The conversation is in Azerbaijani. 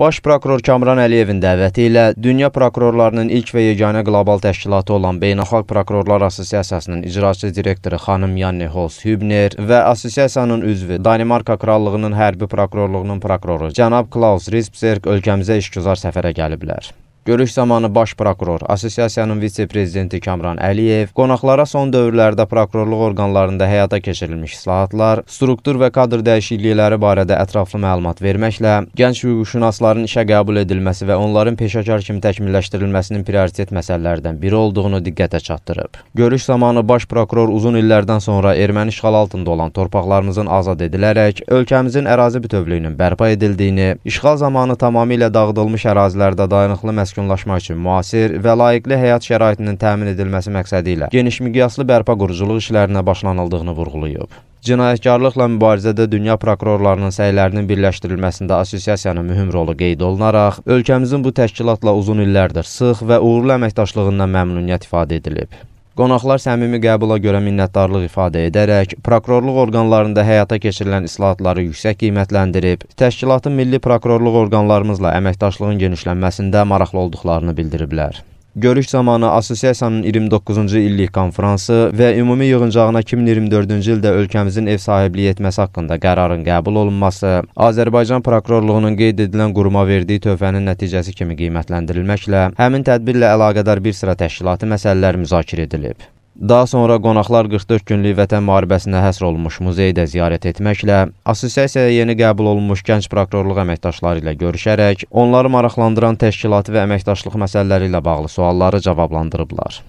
Baş prokuror Kamran Əliyevin dəvəti ilə dünya prokurorlarının ilk və yeganə qlobal təşkilatı olan Beynəlxalq Prokurorlar Assosiasiyasının icraçı direktoru xanım Yanni Hols Hübner və assosiasiyanın üzvü Danimarka Krallığının hərbi prokurorluğunun prokuroru cənab Klaus Rispserk ölkəmizə işgüzar səfərə gəliblər. Görüş zamanı baş prokuror, assosiasiyanın vitse-prezidenti Kamran Əliyev, qonaqlara son dövrlərdə prokurorluq orqanlarında həyata keçirilmiş islahatlar, struktur və kadr dəyişiklikləri barədə ətraflı məlumat verməklə, gənc hüquqşünasların işə qəbul edilməsi və onların peşəkar kimi təkmilləşdirilməsinin prioritet məsələlərdən biri olduğunu diqqətə çatdırıb. Görüş zamanı baş prokuror uzun illərdən sonra erməni işğal altında olan torpaqlarımızın azad edilərək, ölkəmizin ərazi bütövlüyünün bərpa edildiyini, işğal zamanı tamamilə dağıdılmış ərazilərdə dayanıqlı məskun məskunlaşmaq üçün müasir və layiqli həyat şəraitinin təmin edilməsi məqsədi ilə geniş miqyaslı bərpa quruculuq işlərinə başlanıldığını vurğulayıb. Cinayətkarlıqla mübarizədə dünya prokurorlarının səylərinin birləşdirilməsində assosiasiyanın mühüm rolu qeyd olunaraq, ölkəmizin bu təşkilatla uzun illərdir sıx və uğurlu əməkdaşlığından məmnuniyyət ifadə edilib. Qonaqlar səmimi qəbula görə minnətdarlıq ifadə edərək, prokurorluq orqanlarında həyata keçirilən islahatları yüksək qiymətləndirib, təşkilatın milli prokurorluq orqanlarımızla əməkdaşlığın genişlənməsində maraqlı olduqlarını bildiriblər. Görüş zamanı Assosiasiyanın 29-cu illik konfransı və ümumi yığıncağına 2024-cü ildə ölkəmizin ev sahibliyi etməsi haqqında qərarın qəbul olunması Azərbaycan prokurorluğunun qeyd edilən quruma verdiyi tövbənin nəticəsi kimi qiymətləndirilməklə həmin tədbirlə əlaqədar bir sıra təşkilati məsələlər müzakirə edilib. Daha sonra qonaqlar 44 günlük vətən müharibəsinə həsr olunmuş muzeyi də ziyarət etməklə, assosiasiyaya yeni qəbul olunmuş gənc prokurorluq əməkdaşları ilə görüşərək, onları maraqlandıran təşkilati və əməkdaşlıq məsələləri ilə bağlı sualları cavablandırıblar.